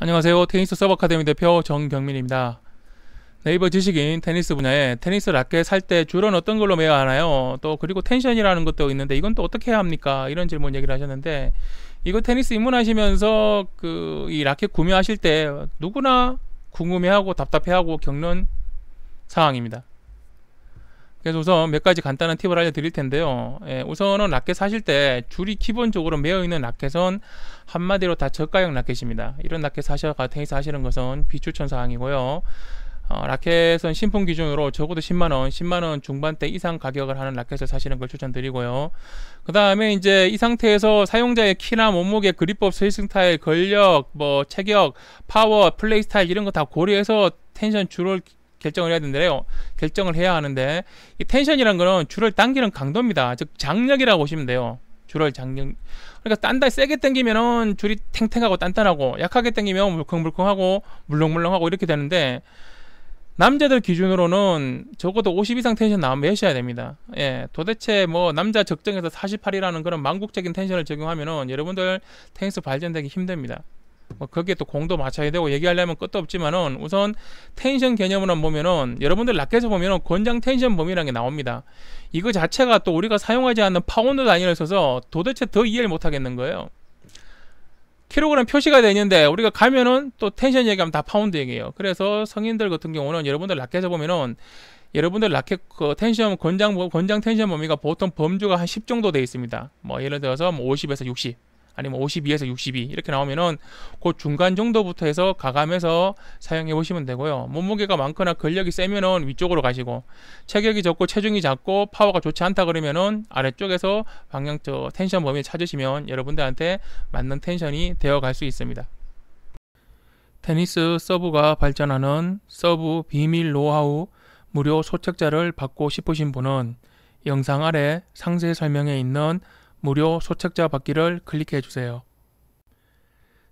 안녕하세요. 테니스 서버 아카데미 대표 정경민입니다. 네이버 지식인 테니스 분야에 테니스 라켓 살때 줄은 어떤 걸로 매야 하나요? 또 그리고 텐션이라는 것도 있는데 이건 또 어떻게 해야 합니까? 이런 질문 얘기를 하셨는데 이거 테니스 입문하시면서 그 이 라켓 구매하실 때 누구나 궁금해하고 답답해하고 겪는 상황입니다. 그래서 우선 몇 가지 간단한 팁을 알려드릴 텐데요. 예, 우선은 라켓 사실 때 줄이 기본적으로 매어 있는 라켓은 한마디로 다 저가형 라켓입니다. 이런 라켓 사셔가 테니스 하시는 것은 비추천 사항이고요. 어, 라켓은 신품 기준으로 적어도 10만원, 10만원 중반대 이상 가격을 하는 라켓을 사시는 걸 추천드리고요. 그 다음에 이제 이 상태에서 사용자의 키나 몸무게, 그립법, 스위 스타일, 근력, 뭐 체격, 파워, 플레이 스타일 이런 거 다 고려해서 텐션 줄을 결정을 해야 되는데요. 결정을 해야 하는데 이 텐션이란 거는 줄을 당기는 강도입니다. 즉 장력이라고 보시면 돼요. 줄을 장력. 그러니까 딴다 세게 당기면은 줄이 탱탱하고 단단하고 약하게 당기면 물컹물컹하고 물렁물렁하고 이렇게 되는데 남자들 기준으로는 적어도 50 이상 텐션 나오면 매셔야 됩니다. 예. 도대체 뭐 남자 적정에서 48이라는 그런 망국적인 텐션을 적용하면은 여러분들 테니스 발전되기 힘듭니다. 뭐 거기에 또 공도 맞춰야 되고 얘기하려면 끝도 없지만은 우선 텐션 개념으로 보면은 여러분들 락에서 보면은 권장 텐션 범위라는 게 나옵니다. 이거 자체가 또 우리가 사용하지 않는 파운드 단위를 써서 도대체 더 이해를 못 하겠는 거예요. 킬로그램 표시가 되 있는데 우리가 가면은 또 텐션 얘기하면 다 파운드 얘기예요. 그래서 성인들 같은 경우는 여러분들 락에서 보면은 여러분들 라켓 그 텐션 권장 권장 텐션 범위가 보통 범주가 한 10 정도 돼 있습니다. 뭐 예를 들어서 뭐 50에서 60 아니면 52에서 62 이렇게 나오면은 그 중간 정도부터 해서 가감해서 사용해 보시면 되고요. 몸무게가 많거나 근력이 세면은 위쪽으로 가시고 체격이 적고 체중이 작고 파워가 좋지 않다 그러면은 아래쪽에서 방향 저 텐션 범위 찾으시면 여러분들한테 맞는 텐션이 되어 갈 수 있습니다. 테니스 서브가 발전하는 서브 비밀 노하우 무료 소책자를 받고 싶으신 분은 영상 아래 상세 설명에 있는 무료 소책자 받기를 클릭해 주세요.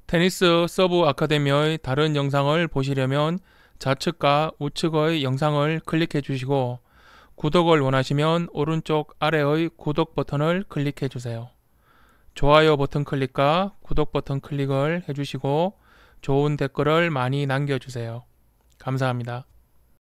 테니스 서브 아카데미의 다른 영상을 보시려면 좌측과 우측의 영상을 클릭해 주시고 구독을 원하시면 오른쪽 아래의 구독 버튼을 클릭해 주세요. 좋아요 버튼 클릭과 구독 버튼 클릭을 해주시고 좋은 댓글을 많이 남겨주세요. 감사합니다.